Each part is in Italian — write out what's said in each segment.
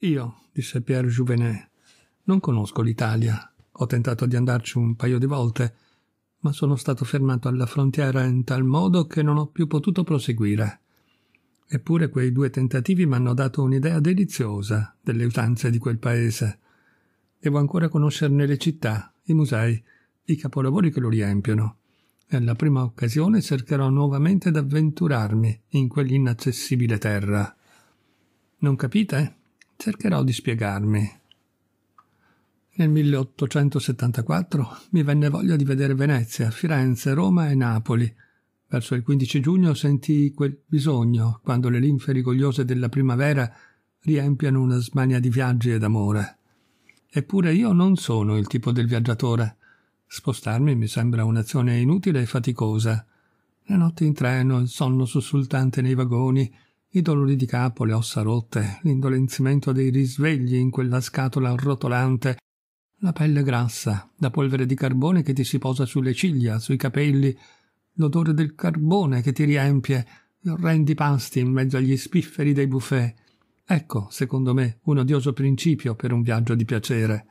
Io, disse Pierre Jouvenet, non conosco l'Italia. Ho tentato di andarci un paio di volte, ma sono stato fermato alla frontiera in tal modo che non ho più potuto proseguire. Eppure quei due tentativi mi hanno dato un'idea deliziosa delle usanze di quel paese. Devo ancora conoscerne le città, i musei, i capolavori che lo riempiono. E alla prima occasione cercherò nuovamente d'avventurarmi in quell'inaccessibile terra. Non capite? Cercherò di spiegarmi. Nel 1874 mi venne voglia di vedere Venezia, Firenze, Roma e Napoli. Verso il 15 giugno sentii quel bisogno, quando le linfe rigogliose della primavera riempiano una smania di viaggi e d'amore. Eppure io non sono il tipo del viaggiatore. Spostarmi mi sembra un'azione inutile e faticosa. Le notti in treno, il sonno sussultante nei vagoni, i dolori di capo, le ossa rotte, l'indolenzimento dei risvegli in quella scatola rotolante, la pelle grassa, la polvere di carbone che ti si posa sulle ciglia, sui capelli, l'odore del carbone che ti riempie, gli orrendi pasti in mezzo agli spifferi dei buffet. Ecco, secondo me, un odioso principio per un viaggio di piacere.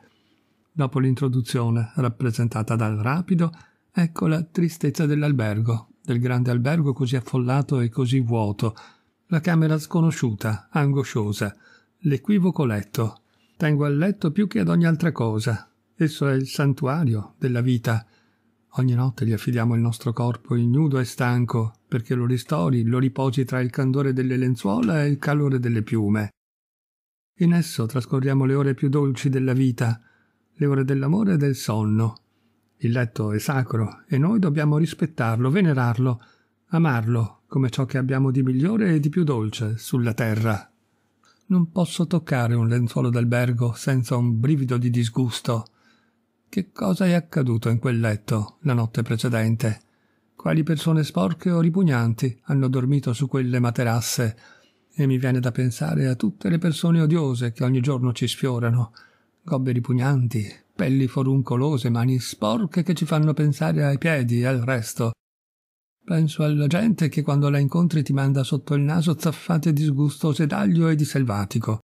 Dopo l'introduzione, rappresentata dal rapido, ecco la tristezza dell'albergo, del grande albergo così affollato e così vuoto, la camera sconosciuta, angosciosa, l'equivoco letto. Tengo al letto più che ad ogni altra cosa. Esso è il santuario della vita. Ogni notte gli affidiamo il nostro corpo ignudo e stanco, perché lo ristori, lo riposi tra il candore delle lenzuola e il calore delle piume. In esso trascorriamo le ore più dolci della vita, le ore dell'amore e del sonno. Il letto è sacro e noi dobbiamo rispettarlo, venerarlo, amarlo, come ciò che abbiamo di migliore e di più dolce sulla terra. Non posso toccare un lenzuolo d'albergo senza un brivido di disgusto. Che cosa è accaduto in quel letto la notte precedente? Quali persone sporche o ripugnanti hanno dormito su quelle materasse? E mi viene da pensare a tutte le persone odiose che ogni giorno ci sfiorano, gobbe ripugnanti, pelli foruncolose, mani sporche che ci fanno pensare ai piedi e al resto, Penso alla gente che quando la incontri ti manda sotto il naso zaffate disgustose d'aglio e di selvatico.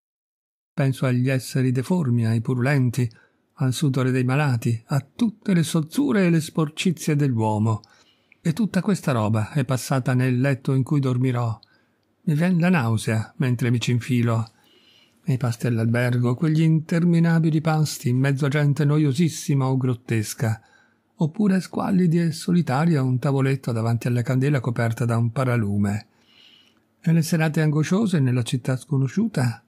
Penso agli esseri deformi, ai purulenti, al sudore dei malati, a tutte le sozzure e le sporcizie dell'uomo. E tutta questa roba è passata nel letto in cui dormirò. Mi vien la nausea mentre mi cinfilo. i pasti all'albergo, quegli interminabili pasti in mezzo a gente noiosissima o grottesca oppure squallidi e solitari a un tavoletto davanti alla candela coperta da un paralume. Nelle serate angosciose nella città sconosciuta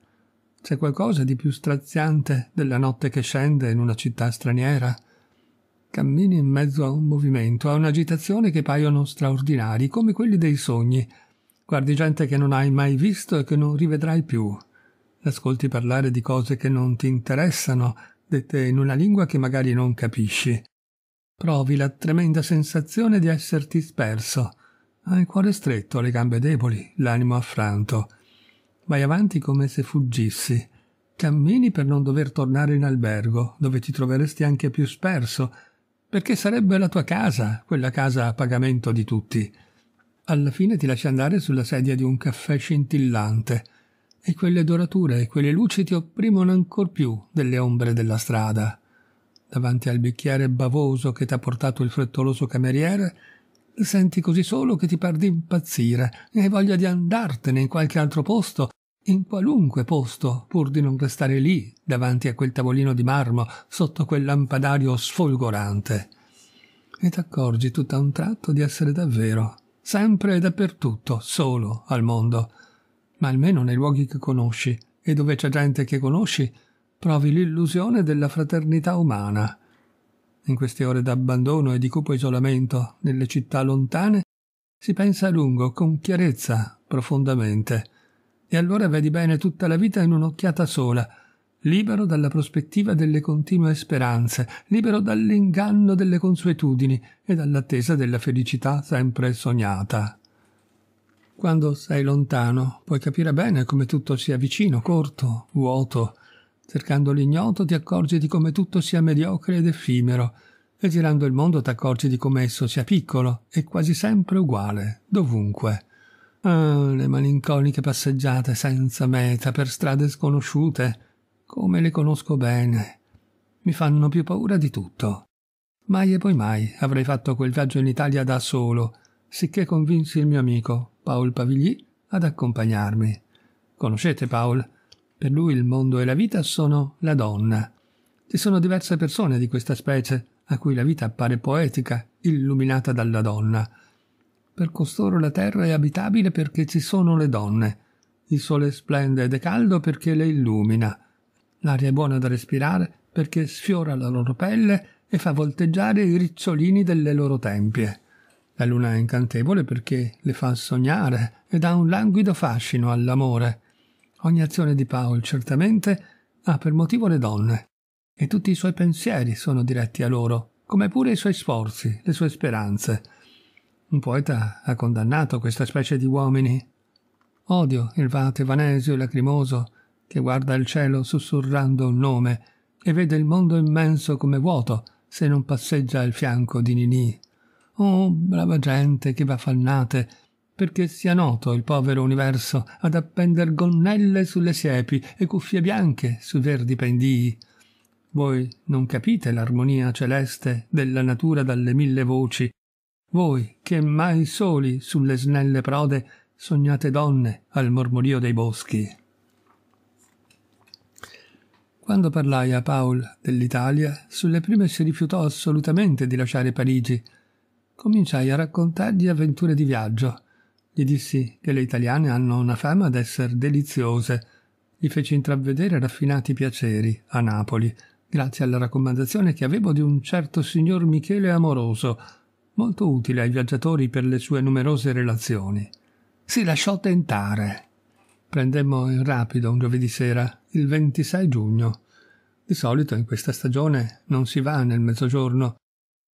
c'è qualcosa di più straziante della notte che scende in una città straniera. Cammini in mezzo a un movimento, a un'agitazione che paiono straordinari, come quelli dei sogni. Guardi gente che non hai mai visto e che non rivedrai più. Ascolti parlare di cose che non ti interessano, dette in una lingua che magari non capisci. Provi la tremenda sensazione di esserti sperso. Hai il cuore stretto, le gambe deboli, l'animo affranto. Vai avanti come se fuggissi. Cammini per non dover tornare in albergo, dove ti troveresti anche più sperso, perché sarebbe la tua casa, quella casa a pagamento di tutti. Alla fine ti lasci andare sulla sedia di un caffè scintillante, e quelle dorature e quelle luci ti opprimono ancor più delle ombre della strada davanti al bicchiere bavoso che t'ha portato il frettoloso cameriere, senti così solo che ti par di impazzire e hai voglia di andartene in qualche altro posto, in qualunque posto, pur di non restare lì, davanti a quel tavolino di marmo, sotto quel lampadario sfolgorante. E t'accorgi tutto a un tratto di essere davvero, sempre e dappertutto, solo al mondo, ma almeno nei luoghi che conosci e dove c'è gente che conosci, provi l'illusione della fraternità umana. In queste ore d'abbandono e di cupo isolamento nelle città lontane si pensa a lungo, con chiarezza, profondamente, e allora vedi bene tutta la vita in un'occhiata sola, libero dalla prospettiva delle continue speranze, libero dall'inganno delle consuetudini e dall'attesa della felicità sempre sognata. Quando sei lontano puoi capire bene come tutto sia vicino, corto, vuoto, Cercando l'ignoto ti accorgi di come tutto sia mediocre ed effimero, e girando il mondo ti accorgi di come esso sia piccolo e quasi sempre uguale, dovunque. Ah, le malinconiche passeggiate senza meta per strade sconosciute, come le conosco bene, mi fanno più paura di tutto. Mai e poi mai avrei fatto quel viaggio in Italia da solo, sicché convinsi il mio amico, Paul Pavigli, ad accompagnarmi. Conoscete Paul? Per lui il mondo e la vita sono la donna. Ci sono diverse persone di questa specie a cui la vita appare poetica, illuminata dalla donna. Per costoro la terra è abitabile perché ci sono le donne. Il sole splende ed è caldo perché le illumina. L'aria è buona da respirare perché sfiora la loro pelle e fa volteggiare i ricciolini delle loro tempie. La luna è incantevole perché le fa sognare e dà un languido fascino all'amore. Ogni azione di Paul, certamente, ha per motivo le donne, e tutti i suoi pensieri sono diretti a loro, come pure i suoi sforzi, le sue speranze. Un poeta ha condannato questa specie di uomini. Odio il vate vanesio e lacrimoso che guarda il cielo sussurrando un nome e vede il mondo immenso come vuoto se non passeggia al fianco di Ninì. Oh, brava gente che va fannate perché sia noto il povero universo ad appender gonnelle sulle siepi e cuffie bianche sui verdi pendii. Voi non capite l'armonia celeste della natura dalle mille voci. Voi che mai soli sulle snelle prode sognate donne al mormorio dei boschi. Quando parlai a Paul dell'Italia, sulle prime si rifiutò assolutamente di lasciare Parigi. Cominciai a raccontargli avventure di viaggio gli dissi che le italiane hanno una fama d'esser deliziose. Gli feci intravedere raffinati piaceri a Napoli, grazie alla raccomandazione che avevo di un certo signor Michele Amoroso, molto utile ai viaggiatori per le sue numerose relazioni. Si lasciò tentare. Prendemmo in rapido un giovedì sera, il 26 giugno. Di solito in questa stagione non si va nel mezzogiorno.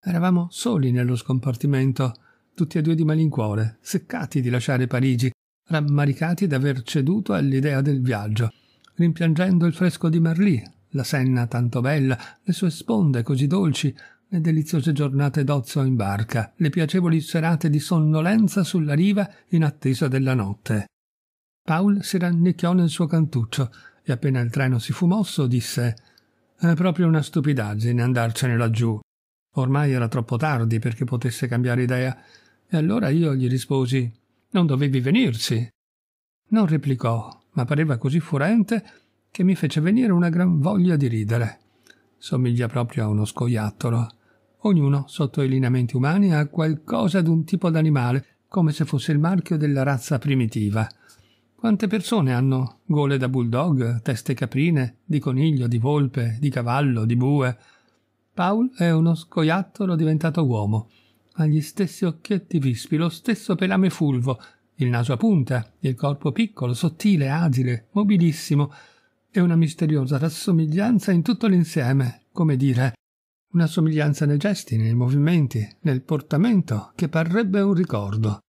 Eravamo soli nello scompartimento tutti e due di malincuore, seccati di lasciare Parigi, rammaricati d'aver ceduto all'idea del viaggio, rimpiangendo il fresco di Marlì, la Senna tanto bella, le sue sponde così dolci, le deliziose giornate d'ozio in barca, le piacevoli serate di sonnolenza sulla riva in attesa della notte. Paul si rannicchiò nel suo cantuccio e appena il treno si fu mosso disse «È proprio una stupidaggine andarcene laggiù». Ormai era troppo tardi perché potesse cambiare idea e allora io gli risposi Non dovevi venirci. Non replicò, ma pareva così furente che mi fece venire una gran voglia di ridere. Somiglia proprio a uno scoiattolo. Ognuno, sotto i lineamenti umani, ha qualcosa d'un tipo d'animale, come se fosse il marchio della razza primitiva. Quante persone hanno gole da bulldog, teste caprine, di coniglio, di volpe, di cavallo, di bue? Paul è uno scoiattolo diventato uomo ha gli stessi occhietti vispi, lo stesso pelame fulvo, il naso a punta, il corpo piccolo, sottile, agile, mobilissimo, e una misteriosa rassomiglianza in tutto l'insieme, come dire, una somiglianza nei gesti, nei movimenti, nel portamento, che parrebbe un ricordo.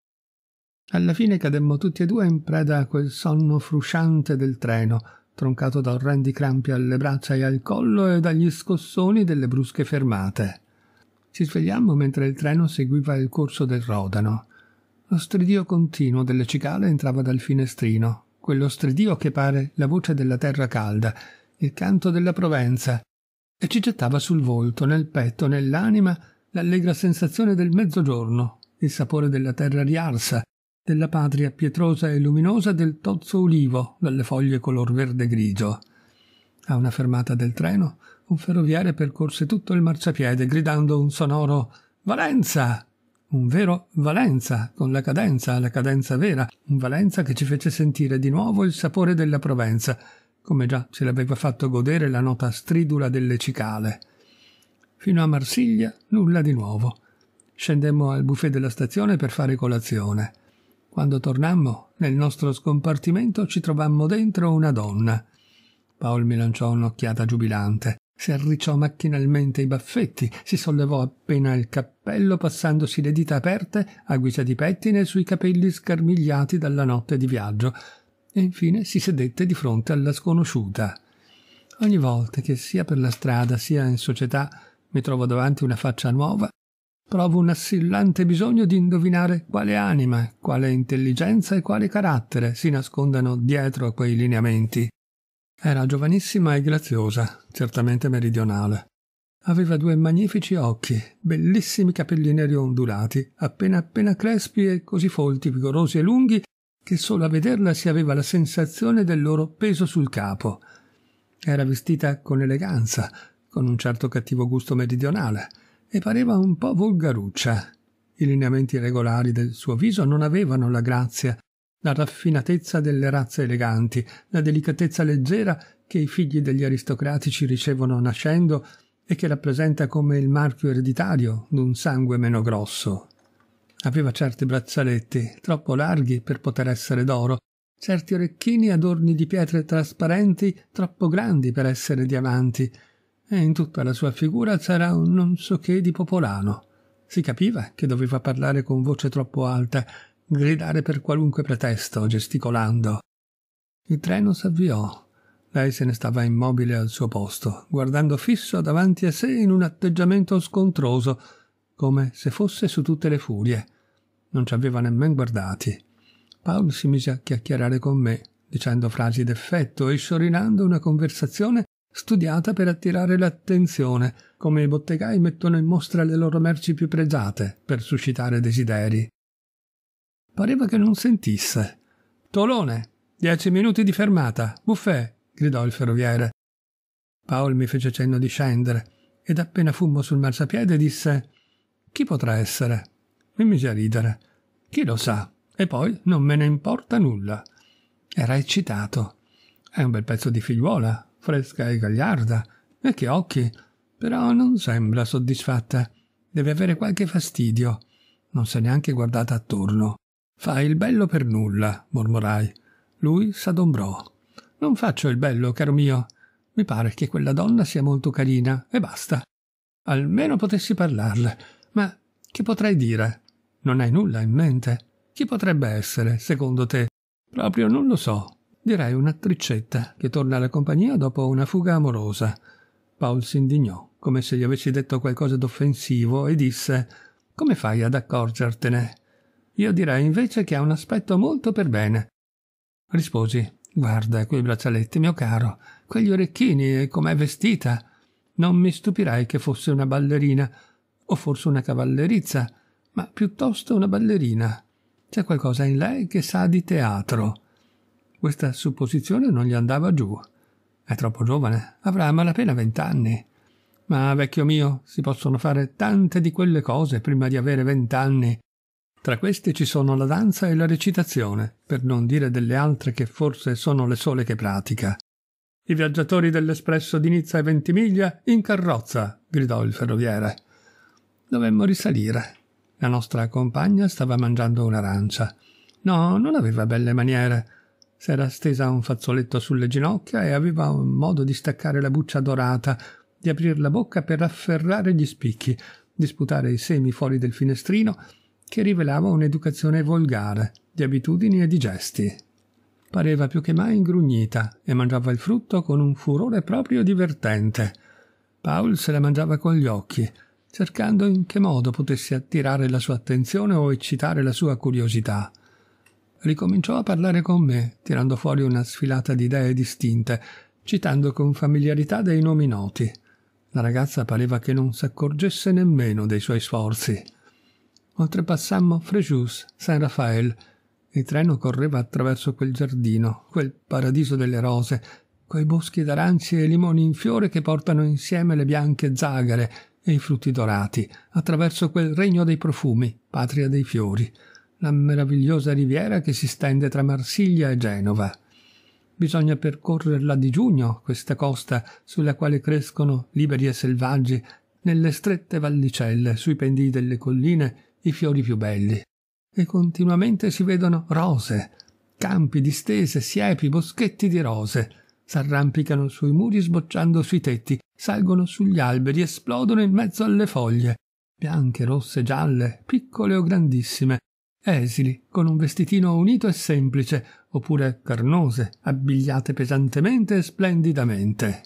Alla fine cademmo tutti e due in preda a quel sonno frusciante del treno, troncato da orrendi crampi alle braccia e al collo e dagli scossoni delle brusche fermate. Ci svegliammo mentre il treno seguiva il corso del Rodano. Lo stridio continuo delle cicale entrava dal finestrino, quello stridio che pare la voce della terra calda, il canto della Provenza, e ci gettava sul volto, nel petto, nell'anima, l'allegra sensazione del mezzogiorno, il sapore della terra riarsa, della patria pietrosa e luminosa del tozzo ulivo dalle foglie color verde grigio. A una fermata del treno un ferroviere percorse tutto il marciapiede gridando un sonoro Valenza! Un vero Valenza, con la cadenza, la cadenza vera, un Valenza che ci fece sentire di nuovo il sapore della Provenza, come già ce l'aveva fatto godere la nota stridula delle cicale. Fino a Marsiglia nulla di nuovo. Scendemmo al buffet della stazione per fare colazione. Quando tornammo, nel nostro scompartimento ci trovammo dentro una donna. Paul mi lanciò un'occhiata giubilante si arricciò macchinalmente i baffetti, si sollevò appena il cappello passandosi le dita aperte a guisa di pettine sui capelli scarmigliati dalla notte di viaggio, e infine si sedette di fronte alla sconosciuta. Ogni volta che sia per la strada sia in società mi trovo davanti una faccia nuova, provo un assillante bisogno di indovinare quale anima, quale intelligenza e quale carattere si nascondano dietro a quei lineamenti. Era giovanissima e graziosa, certamente meridionale. Aveva due magnifici occhi, bellissimi capelli neri ondulati, appena appena crespi e così folti, vigorosi e lunghi, che solo a vederla si aveva la sensazione del loro peso sul capo. Era vestita con eleganza, con un certo cattivo gusto meridionale, e pareva un po' volgaruccia. I lineamenti regolari del suo viso non avevano la grazia la raffinatezza delle razze eleganti, la delicatezza leggera che i figli degli aristocratici ricevono nascendo e che rappresenta come il marchio ereditario d'un sangue meno grosso. Aveva certi braccialetti, troppo larghi per poter essere d'oro, certi orecchini adorni di pietre trasparenti, troppo grandi per essere diamanti, e in tutta la sua figura c'era un non so che di popolano. Si capiva che doveva parlare con voce troppo alta gridare per qualunque pretesto, gesticolando. Il treno s'avviò. Lei se ne stava immobile al suo posto, guardando fisso davanti a sé in un atteggiamento scontroso, come se fosse su tutte le furie. Non ci aveva nemmeno guardati. Paul si mise a chiacchierare con me, dicendo frasi d'effetto e sciorinando una conversazione studiata per attirare l'attenzione, come i bottegai mettono in mostra le loro merci più pregiate per suscitare desideri. Pareva che non sentisse. Tolone, dieci minuti di fermata, buffet, gridò il ferroviere. Paul mi fece cenno di scendere ed appena fummo sul marciapiede disse Chi potrà essere? Mi mise a ridere. Chi lo sa? E poi non me ne importa nulla. Era eccitato. È un bel pezzo di figliuola, fresca e gagliarda, e che occhi, però non sembra soddisfatta. Deve avere qualche fastidio. Non si è neanche guardata attorno. Fai il bello per nulla, mormorai. Lui s'adombrò. Non faccio il bello, caro mio. Mi pare che quella donna sia molto carina e basta. Almeno potessi parlarle. Ma che potrei dire? Non hai nulla in mente? Chi potrebbe essere, secondo te? Proprio non lo so. Direi un'attricetta che torna alla compagnia dopo una fuga amorosa. Paul si indignò, come se gli avessi detto qualcosa d'offensivo, e disse: Come fai ad accorgertene? Io direi invece che ha un aspetto molto per bene. Risposi. Guarda quei braccialetti, mio caro, quegli orecchini e com'è vestita. Non mi stupirei che fosse una ballerina, o forse una cavallerizza, ma piuttosto una ballerina. C'è qualcosa in lei che sa di teatro. Questa supposizione non gli andava giù. È troppo giovane, avrà a malapena vent'anni. Ma, vecchio mio, si possono fare tante di quelle cose prima di avere vent'anni. Tra queste ci sono la danza e la recitazione, per non dire delle altre che forse sono le sole che pratica. I viaggiatori dell'espresso di Nizza e Ventimiglia in carrozza, gridò il ferroviere. Dovemmo risalire. La nostra compagna stava mangiando un'arancia. No, non aveva belle maniere. S'era stesa un fazzoletto sulle ginocchia e aveva un modo di staccare la buccia dorata, di aprir la bocca per afferrare gli spicchi, di sputare i semi fuori del finestrino che rivelava un'educazione volgare, di abitudini e di gesti. Pareva più che mai ingrugnita e mangiava il frutto con un furore proprio divertente. Paul se la mangiava con gli occhi, cercando in che modo potesse attirare la sua attenzione o eccitare la sua curiosità. Ricominciò a parlare con me, tirando fuori una sfilata di idee distinte, citando con familiarità dei nomi noti. La ragazza pareva che non s'accorgesse nemmeno dei suoi sforzi oltrepassammo Fréjus, San Rafael. Il treno correva attraverso quel giardino, quel paradiso delle rose, quei boschi d'aranci e limoni in fiore che portano insieme le bianche zagare e i frutti dorati, attraverso quel regno dei profumi, patria dei fiori, la meravigliosa riviera che si stende tra Marsiglia e Genova. Bisogna percorrerla di giugno, questa costa sulla quale crescono liberi e selvaggi, nelle strette vallicelle, sui pendii delle colline i fiori più belli, e continuamente si vedono rose, campi distese, siepi, boschetti di rose, s'arrampicano sui muri sbocciando sui tetti, salgono sugli alberi, esplodono in mezzo alle foglie, bianche, rosse, gialle, piccole o grandissime, esili, con un vestitino unito e semplice, oppure carnose, abbigliate pesantemente e splendidamente.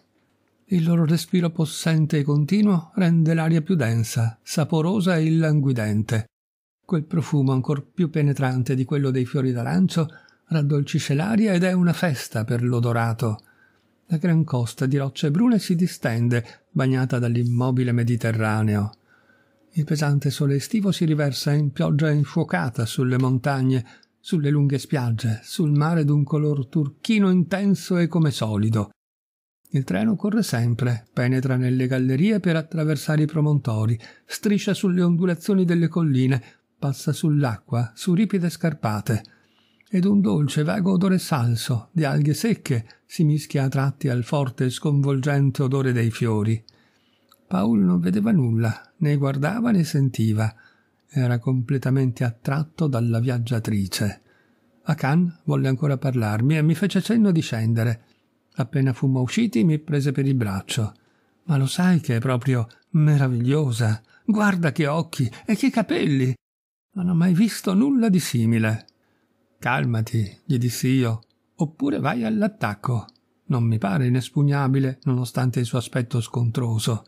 Il loro respiro possente e continuo rende l'aria più densa, saporosa e illanguidente. Quel profumo ancor più penetrante di quello dei fiori d'arancio raddolcisce l'aria ed è una festa per l'odorato. La gran costa di rocce brune si distende, bagnata dall'immobile Mediterraneo. Il pesante sole estivo si riversa in pioggia infuocata sulle montagne, sulle lunghe spiagge, sul mare d'un color turchino intenso e come solido. Il treno corre sempre, penetra nelle gallerie per attraversare i promontori, striscia sulle ondulazioni delle colline, passa sull'acqua, su ripide scarpate. Ed un dolce vago odore salso di alghe secche si mischia a tratti al forte e sconvolgente odore dei fiori. Paul non vedeva nulla, né guardava né sentiva. Era completamente attratto dalla viaggiatrice. Akan volle ancora parlarmi e mi fece cenno di scendere. Appena fummo usciti mi prese per il braccio. Ma lo sai che è proprio meravigliosa? Guarda che occhi e che capelli! Non ho mai visto nulla di simile. Calmati, gli dissi io, oppure vai all'attacco. Non mi pare inespugnabile, nonostante il suo aspetto scontroso.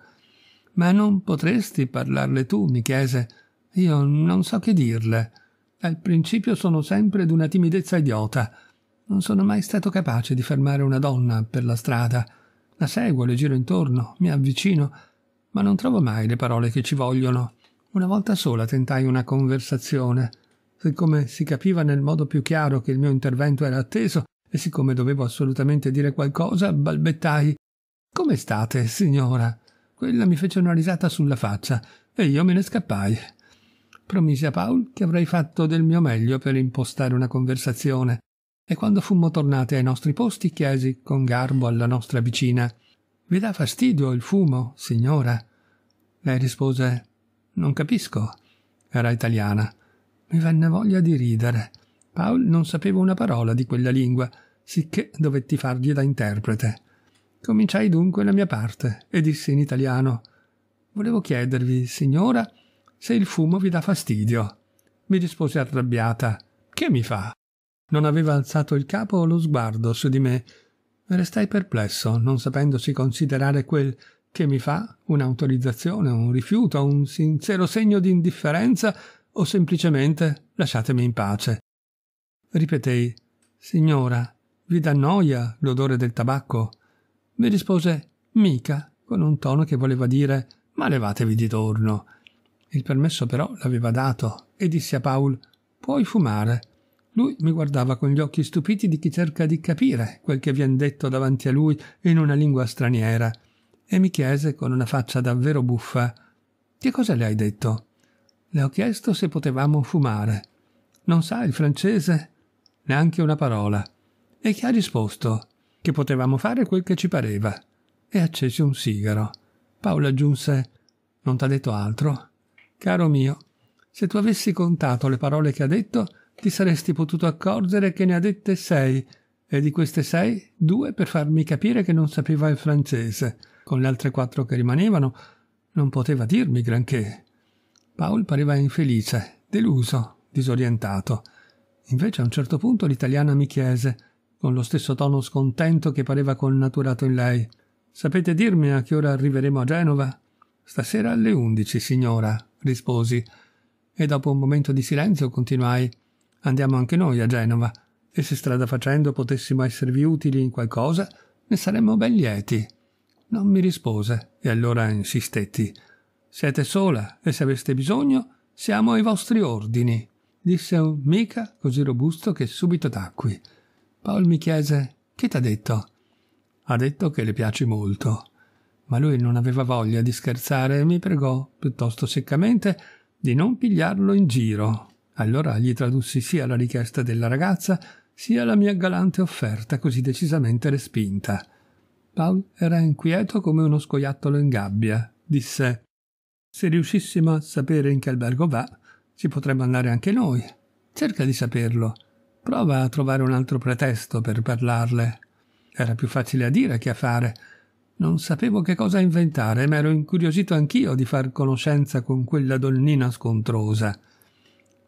Ma non potresti parlarle tu? mi chiese. Io non so che dirle. Al principio sono sempre d'una timidezza idiota non sono mai stato capace di fermare una donna per la strada. La seguo, le giro intorno, mi avvicino, ma non trovo mai le parole che ci vogliono. Una volta sola tentai una conversazione. Siccome si capiva nel modo più chiaro che il mio intervento era atteso, e siccome dovevo assolutamente dire qualcosa, balbettai. Come state, signora? Quella mi fece una risata sulla faccia, e io me ne scappai. Promisi a Paul che avrei fatto del mio meglio per impostare una conversazione e quando fummo tornati ai nostri posti chiesi con garbo alla nostra vicina Vi dà fastidio il fumo, signora? Lei rispose Non capisco. Era italiana. Mi venne voglia di ridere. Paul non sapeva una parola di quella lingua, sicché dovetti fargli da interprete. Cominciai dunque la mia parte e dissi in italiano Volevo chiedervi, signora, se il fumo vi dà fastidio. Mi rispose arrabbiata Che mi fa? non aveva alzato il capo o lo sguardo su di me restai perplesso, non sapendosi considerare quel che mi fa un'autorizzazione, un rifiuto, un sincero segno di indifferenza o semplicemente lasciatemi in pace. Ripetei, signora, vi dà noia l'odore del tabacco? Mi rispose, mica, con un tono che voleva dire, ma levatevi di torno. Il permesso però l'aveva dato e disse a Paul, puoi fumare. Lui mi guardava con gli occhi stupiti di chi cerca di capire quel che viene detto davanti a lui in una lingua straniera e mi chiese con una faccia davvero buffa: Che cosa le hai detto? Le ho chiesto se potevamo fumare. Non sa il francese? Neanche una parola. E chi ha risposto? Che potevamo fare quel che ci pareva. E accese un sigaro. Paolo aggiunse: Non t'ha detto altro? Caro mio, se tu avessi contato le parole che ha detto, ti saresti potuto accorgere che ne ha dette sei, e di queste sei, due per farmi capire che non sapeva il francese. Con le altre quattro che rimanevano, non poteva dirmi granché. Paul pareva infelice, deluso, disorientato. Invece a un certo punto l'italiana mi chiese, con lo stesso tono scontento che pareva connaturato in lei, Sapete dirmi a che ora arriveremo a Genova? Stasera alle undici, signora, risposi. E dopo un momento di silenzio continuai andiamo anche noi a Genova e se strada facendo potessimo esservi utili in qualcosa, ne saremmo ben lieti. Non mi rispose e allora insistetti. Siete sola e se aveste bisogno siamo ai vostri ordini, disse un mica così robusto che subito tacqui. Paul mi chiese che t'ha detto? Ha detto che le piaci molto. Ma lui non aveva voglia di scherzare e mi pregò, piuttosto seccamente, di non pigliarlo in giro. Allora gli tradussi sia la richiesta della ragazza, sia la mia galante offerta così decisamente respinta. Paul era inquieto come uno scoiattolo in gabbia. Disse: Se riuscissimo a sapere in che albergo va, ci potremmo andare anche noi. Cerca di saperlo. Prova a trovare un altro pretesto per parlarle. Era più facile a dire che a fare. Non sapevo che cosa inventare, ma ero incuriosito anch'io di far conoscenza con quella donnina scontrosa.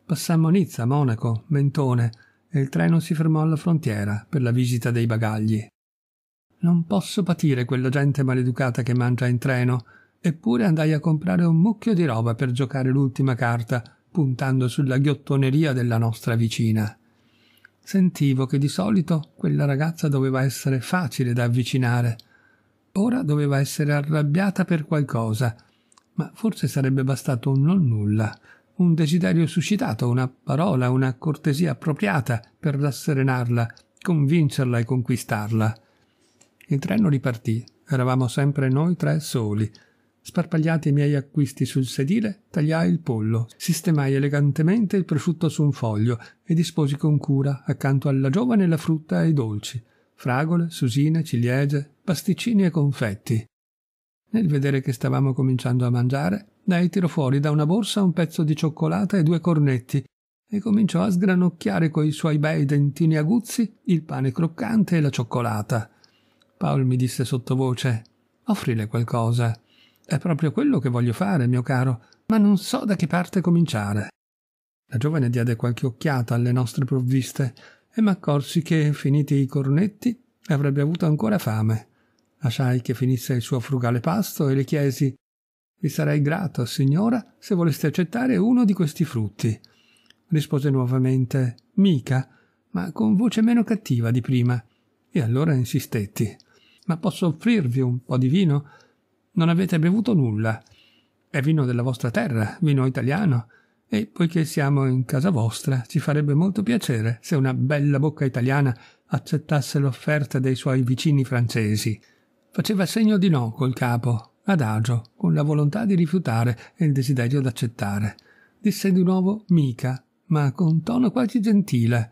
Passammo Nizza, Monaco, Mentone e il treno si fermò alla frontiera per la visita dei bagagli. Non posso patire quella gente maleducata che mangia in treno, eppure andai a comprare un mucchio di roba per giocare l'ultima carta, puntando sulla ghiottoneria della nostra vicina. Sentivo che di solito quella ragazza doveva essere facile da avvicinare. Ora doveva essere arrabbiata per qualcosa, ma forse sarebbe bastato un non nulla un desiderio suscitato, una parola, una cortesia appropriata per rasserenarla, convincerla e conquistarla. Il treno ripartì. Eravamo sempre noi tre soli. Sparpagliati i miei acquisti sul sedile, tagliai il pollo, sistemai elegantemente il prosciutto su un foglio e disposi con cura accanto alla giovane la frutta e i dolci, fragole, susine, ciliegie, pasticcini e confetti. Nel vedere che stavamo cominciando a mangiare, lei tirò fuori da una borsa un pezzo di cioccolata e due cornetti e cominciò a sgranocchiare coi suoi bei dentini aguzzi il pane croccante e la cioccolata. Paul mi disse sottovoce: Offrile qualcosa. È proprio quello che voglio fare, mio caro, ma non so da che parte cominciare. La giovane diede qualche occhiata alle nostre provviste e m'accorsi che, finiti i cornetti, avrebbe avuto ancora fame. Lasciai che finisse il suo frugale pasto e le chiesi Vi sarei grato, signora, se voleste accettare uno di questi frutti. Rispose nuovamente Mica, ma con voce meno cattiva di prima. E allora insistetti. Ma posso offrirvi un po' di vino? Non avete bevuto nulla. È vino della vostra terra, vino italiano, e poiché siamo in casa vostra, ci farebbe molto piacere se una bella bocca italiana accettasse l'offerta dei suoi vicini francesi. Faceva segno di no col capo, adagio, con la volontà di rifiutare e il desiderio d'accettare. Disse di nuovo mica, ma con tono quasi gentile.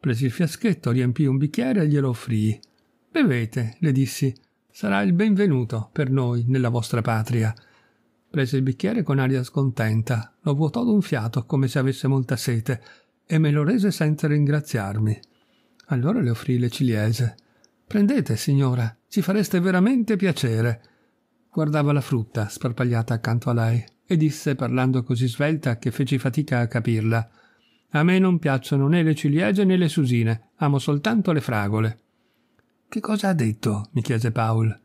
Presi il fiaschetto, riempì un bicchiere e glielo offrii. Bevete, le dissi, sarà il benvenuto per noi nella vostra patria. Prese il bicchiere con aria scontenta, lo vuotò d'un fiato come se avesse molta sete e me lo rese senza ringraziarmi. Allora le offrii le ciliegie. Prendete, signora, ci fareste veramente piacere. Guardava la frutta sparpagliata accanto a lei e disse, parlando così svelta che feci fatica a capirla: A me non piacciono né le ciliegie né le susine, amo soltanto le fragole. Che cosa ha detto? mi chiese Paul.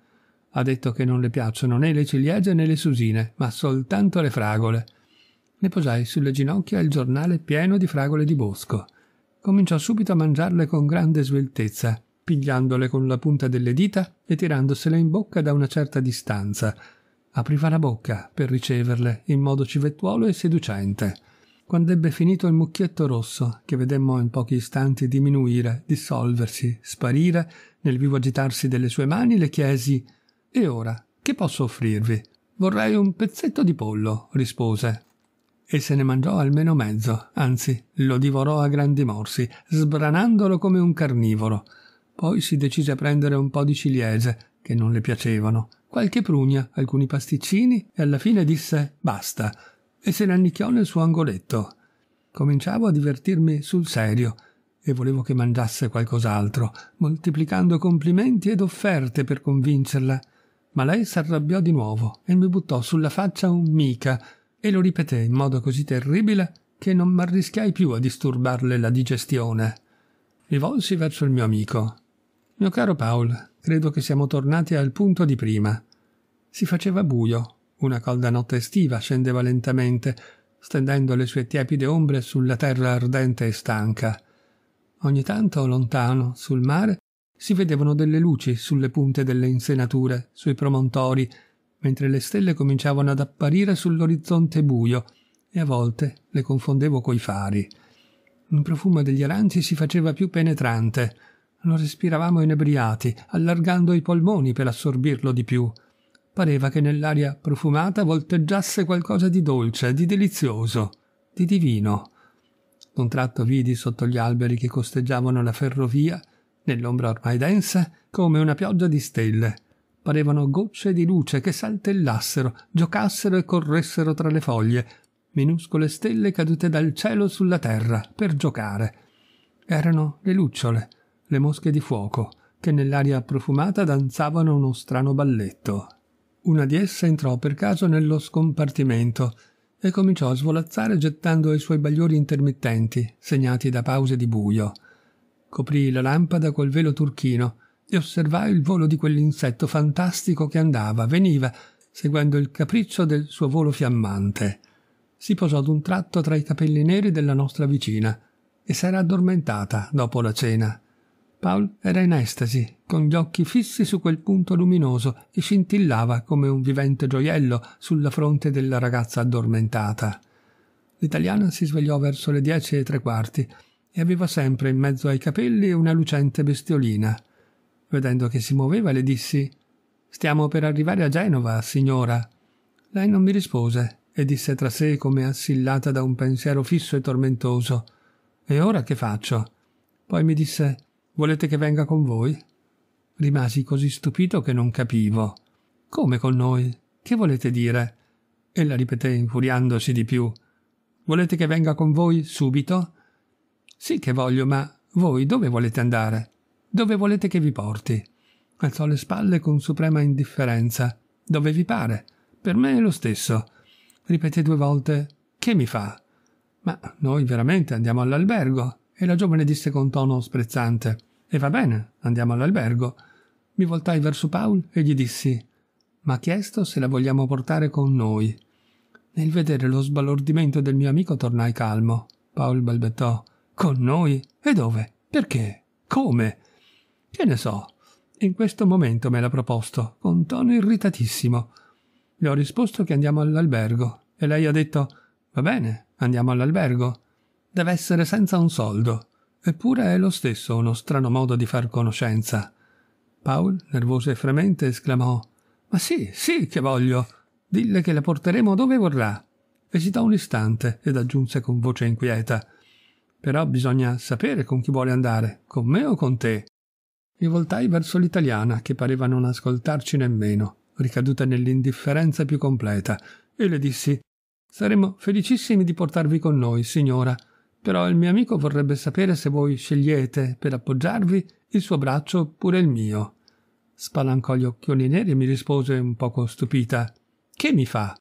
Ha detto che non le piacciono né le ciliegie né le susine, ma soltanto le fragole. Ne posai sulle ginocchia il giornale pieno di fragole di bosco. Cominciò subito a mangiarle con grande sveltezza pigliandole con la punta delle dita e tirandosele in bocca da una certa distanza. Apriva la bocca per riceverle in modo civettuolo e seducente. Quando ebbe finito il mucchietto rosso, che vedemmo in pochi istanti diminuire, dissolversi, sparire, nel vivo agitarsi delle sue mani, le chiesi E ora, che posso offrirvi? Vorrei un pezzetto di pollo, rispose, e se ne mangiò almeno mezzo, anzi lo divorò a grandi morsi, sbranandolo come un carnivoro. Poi si decise a prendere un po' di ciliegie, che non le piacevano, qualche prugna, alcuni pasticcini e alla fine disse basta e se ne annicchiò nel suo angoletto. Cominciavo a divertirmi sul serio e volevo che mangiasse qualcos'altro, moltiplicando complimenti ed offerte per convincerla. Ma lei s'arrabbiò di nuovo e mi buttò sulla faccia un mica e lo ripeté in modo così terribile che non m'arrischiai più a disturbarle la digestione. Mi volsi verso il mio amico. Mio caro Paul, credo che siamo tornati al punto di prima. Si faceva buio, una calda notte estiva scendeva lentamente, stendendo le sue tiepide ombre sulla terra ardente e stanca. Ogni tanto, lontano, sul mare, si vedevano delle luci sulle punte delle insenature, sui promontori, mentre le stelle cominciavano ad apparire sull'orizzonte buio e a volte le confondevo coi fari. Il profumo degli aranci si faceva più penetrante, lo respiravamo inebriati, allargando i polmoni per assorbirlo di più. Pareva che nell'aria profumata volteggiasse qualcosa di dolce, di delizioso, di divino. Un tratto vidi sotto gli alberi che costeggiavano la ferrovia, nell'ombra ormai densa, come una pioggia di stelle. Parevano gocce di luce che saltellassero, giocassero e corressero tra le foglie, minuscole stelle cadute dal cielo sulla terra per giocare. Erano le lucciole, le mosche di fuoco, che nell'aria profumata danzavano uno strano balletto. Una di esse entrò per caso nello scompartimento e cominciò a svolazzare gettando i suoi bagliori intermittenti, segnati da pause di buio. Coprì la lampada col velo turchino e osservai il volo di quell'insetto fantastico che andava, veniva, seguendo il capriccio del suo volo fiammante. Si posò d'un tratto tra i capelli neri della nostra vicina e s'era addormentata dopo la cena Paul era in estasi, con gli occhi fissi su quel punto luminoso che scintillava come un vivente gioiello sulla fronte della ragazza addormentata. L'italiana si svegliò verso le dieci e tre quarti e aveva sempre in mezzo ai capelli una lucente bestiolina. Vedendo che si muoveva, le dissi Stiamo per arrivare a Genova, signora. Lei non mi rispose e disse tra sé come assillata da un pensiero fisso e tormentoso E ora che faccio? Poi mi disse Volete che venga con voi? Rimasi così stupito che non capivo. Come con noi? Che volete dire? Ella ripeté infuriandosi di più. Volete che venga con voi subito? Sì che voglio, ma voi dove volete andare? Dove volete che vi porti? Alzò le spalle con suprema indifferenza. Dove vi pare? Per me è lo stesso. Ripeté due volte Che mi fa? Ma noi veramente andiamo all'albergo? E la giovane disse con tono sprezzante e va bene, andiamo all'albergo. Mi voltai verso Paul e gli dissi: Ma ha chiesto se la vogliamo portare con noi. Nel vedere lo sbalordimento del mio amico tornai calmo. Paul balbettò: Con noi? E dove? Perché? Come? Che ne so. In questo momento me l'ha proposto, con tono irritatissimo. Le ho risposto che andiamo all'albergo e lei ha detto: Va bene, andiamo all'albergo. Deve essere senza un soldo. Eppure è lo stesso uno strano modo di far conoscenza. Paul, nervoso e fremente, esclamò Ma sì, sì che voglio. Dille che la porteremo dove vorrà. Esitò un istante ed aggiunse con voce inquieta Però bisogna sapere con chi vuole andare, con me o con te. Mi voltai verso l'italiana, che pareva non ascoltarci nemmeno, ricaduta nell'indifferenza più completa, e le dissi Saremmo felicissimi di portarvi con noi, signora però il mio amico vorrebbe sapere se voi scegliete, per appoggiarvi, il suo braccio oppure il mio. Spalancò gli occhioni neri e mi rispose un poco stupita. Che mi fa?